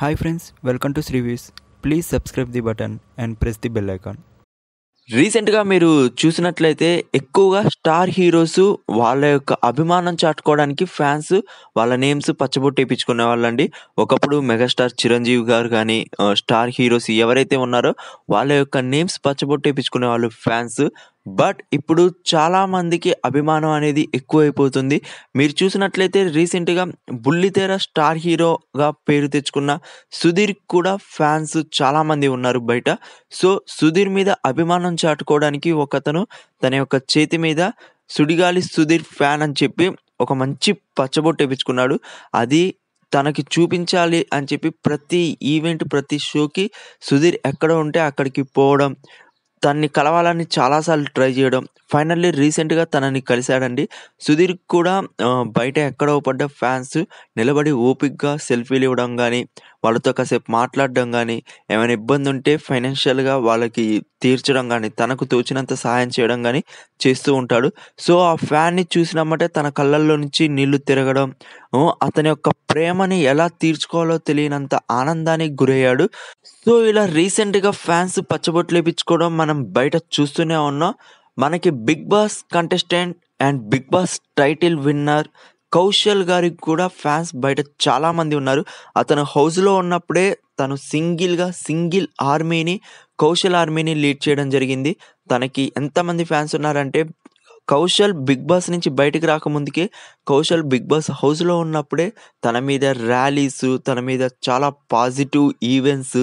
Hi friends welcome to శ్రీవీస్ please subscribe the button and press the bell icon రీసెంట్గా మీరు చూసినట్లయితే ఎక్కువగా స్టార్ హీరోస్ వాళ్ళ యొక్క అభిమానం చాటుకోవడానికి ఫ్యాన్స్ వాళ్ళ నేమ్స్ పచ్చబొట్టు వేయించుకునే వాళ్ళండి ఒకప్పుడు మెగాస్టార్ చిరంజీవి గారు కానీ స్టార్ హీరోస్ ఎవరైతే ఉన్నారో వాళ్ళ యొక్క నేమ్స్ పచ్చబొట్టు వేయించుకునే వాళ్ళు ఫ్యాన్స్ బట్ ఇప్పుడు చాలామందికి అభిమానం అనేది ఎక్కువైపోతుంది మీరు చూసినట్లయితే రీసెంట్గా బుల్లితెర స్టార్ హీరోగా పేరు తెచ్చుకున్న సుధీర్ కూడా ఫ్యాన్స్ చాలామంది ఉన్నారు బయట సో సుధీర్ మీద అభిమానం చాటుకోవడానికి ఒకతను తన యొక్క చేతి మీద సుడిగాలి సుధీర్ ఫ్యాన్ అని చెప్పి ఒక మంచి పచ్చబొట్టు ఇప్పించుకున్నాడు అది తనకి చూపించాలి అని చెప్పి ప్రతి ఈవెంట్ ప్రతి షోకి సుధీర్ ఎక్కడ ఉంటే అక్కడికి పోవడం తన్ని కలవాలని చాలాసార్లు ట్రై చేయడం ఫైనల్లీ రీసెంట్గా తనని కలిశాడండి సుధీర్ కూడా బయట ఎక్కడో పడ్డ ఫ్యాన్స్ నిలబడి ఓపిక్గా సెల్ఫీలు ఇవ్వడం కానీ వాళ్ళతో కాసేపు మాట్లాడడం కానీ ఏమైనా ఇబ్బంది ఉంటే ఫైనాన్షియల్గా వాళ్ళకి తీర్చడం కానీ తనకు తోచినంత సహాయం చేయడం కానీ చేస్తూ ఉంటాడు సో ఆ ఫ్యాన్ని చూసినామంటే తన కళ్ళల్లో నుంచి నీళ్లు తిరగడం అతని యొక్క ప్రేమని ఎలా తీర్చుకోవాలో తెలియనంత ఆనందానికి గురయ్యాడు సో ఇలా రీసెంట్గా ఫ్యాన్స్ వేపించుకోవడం మనం బయట చూస్తూనే ఉన్నాం మనకి big boss contestant and big boss title winner Kaushal గారికి కూడా ఫ్యాన్స్ బయట చాలామంది ఉన్నారు అతను హౌస్లో ఉన్నప్పుడే తను సింగిల్గా సింగిల్ ఆర్మీని కౌశల్ ఆర్మీని లీడ్ చేయడం జరిగింది తనకి ఎంతమంది ఫ్యాన్స్ ఉన్నారంటే కౌశల్ బిగ్ బాస్ నుంచి బయటకు రాకముందుకే కౌశల్ బిగ్ బాస్ హౌస్లో ఉన్నప్పుడే తన మీద ర్యాలీస్ తన మీద చాలా positive events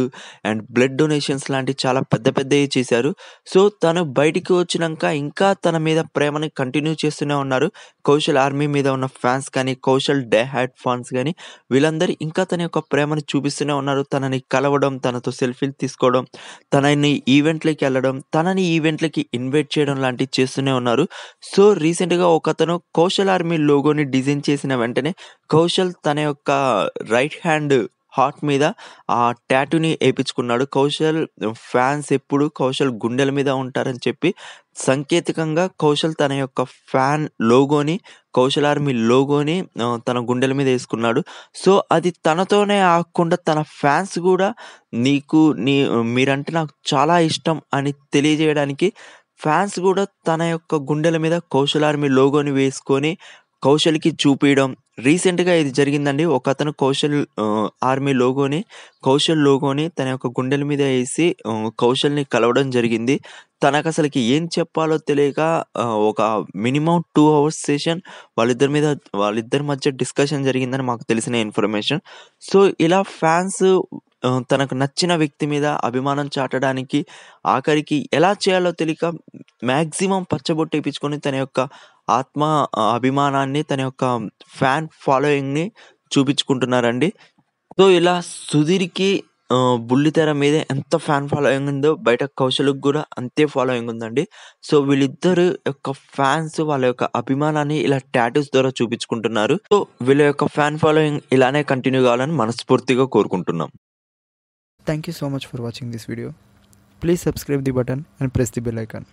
and blood donations లాంటివి చాలా పెద్ద పెద్దవి చేశారు సో తను బయటికి వచ్చినాక ఇంకా తన మీద ప్రేమని కంటిన్యూ చేస్తూనే ఉన్నారు కౌశల్ ఆర్మీ మీద ఉన్న ఫ్యాన్స్ కానీ కౌశల్ డే హ్యాట్ ఫ్యాన్స్ కానీ వీళ్ళందరూ ఇంకా తన యొక్క ప్రేమను చూపిస్తూనే ఉన్నారు తనని కలవడం తనతో సెల్ఫీలు తీసుకోవడం తనని ఈవెంట్లకి వెళ్ళడం తనని ఈవెంట్లకి ఇన్వైట్ చేయడం లాంటివి చేస్తూనే ఉన్నారు సో రీసెంట్గా ఒక అతను కౌశల్ ఆర్మీ లోగోని డిజైన్ చేసిన వెంటనే కౌశల్ తన యొక్క రైట్ హ్యాండ్ హార్ట్ మీద ఆ ట్యాటూని వేయించుకున్నాడు కౌశల్ ఫ్యాన్స్ ఎప్పుడు కౌశల్ గుండెల మీద ఉంటారని చెప్పి సంకేతికంగా కౌశల్ తన యొక్క ఫ్యాన్ లోగోని కౌశల్ ఆర్మీ లోగోని తన గుండెల మీద వేసుకున్నాడు సో అది తనతోనే ఆకుండా తన ఫ్యాన్స్ కూడా నీకు నీ మీరంటే నాకు చాలా ఇష్టం అని తెలియజేయడానికి ఫ్యాన్స్ కూడా తన యొక్క గుండెల మీద కౌశల్ ఆర్మీ లోగోని వేసుకొని కౌశల్కి చూపించడం రీసెంట్గా ఇది జరిగిందండి ఒక అతను కౌశల్ ఆర్మీ లోగోని కౌశల్ లోగోని తన యొక్క గుండెల మీద వేసి కౌశల్ని కలవడం జరిగింది తనకు అసలుకి ఏం చెప్పాలో తెలియక ఒక మినిమం టూ అవర్స్ సెషన్ వాళ్ళిద్దరి మీద వాళ్ళిద్దరి మధ్య డిస్కషన్ జరిగిందని మాకు తెలిసిన ఇన్ఫర్మేషన్ సో ఇలా ఫ్యాన్స్ తనకు నచ్చిన వ్యక్తి మీద అభిమానం చాటడానికి ఆఖరికి ఎలా చేయాలో తెలియక మ్యాక్సిమం ఇప్పించుకొని తన యొక్క ఆత్మ అభిమానాన్ని తన యొక్క ఫ్యాన్ ఫాలోయింగ్ని చూపించుకుంటున్నారండి సో ఇలా సుధీర్కి బుల్లితెర మీద ఎంత ఫ్యాన్ ఫాలోయింగ్ ఉందో బయట కౌశలకు కూడా అంతే ఫాలోయింగ్ ఉందండి సో వీళ్ళిద్దరు యొక్క ఫ్యాన్స్ వాళ్ళ యొక్క అభిమానాన్ని ఇలా టాటూస్ ద్వారా చూపించుకుంటున్నారు సో వీళ్ళ యొక్క ఫ్యాన్ ఫాలోయింగ్ ఇలానే కంటిన్యూ కావాలని మనస్ఫూర్తిగా కోరుకుంటున్నాం Thank you so much for watching this video. Please subscribe the button and press the bell icon.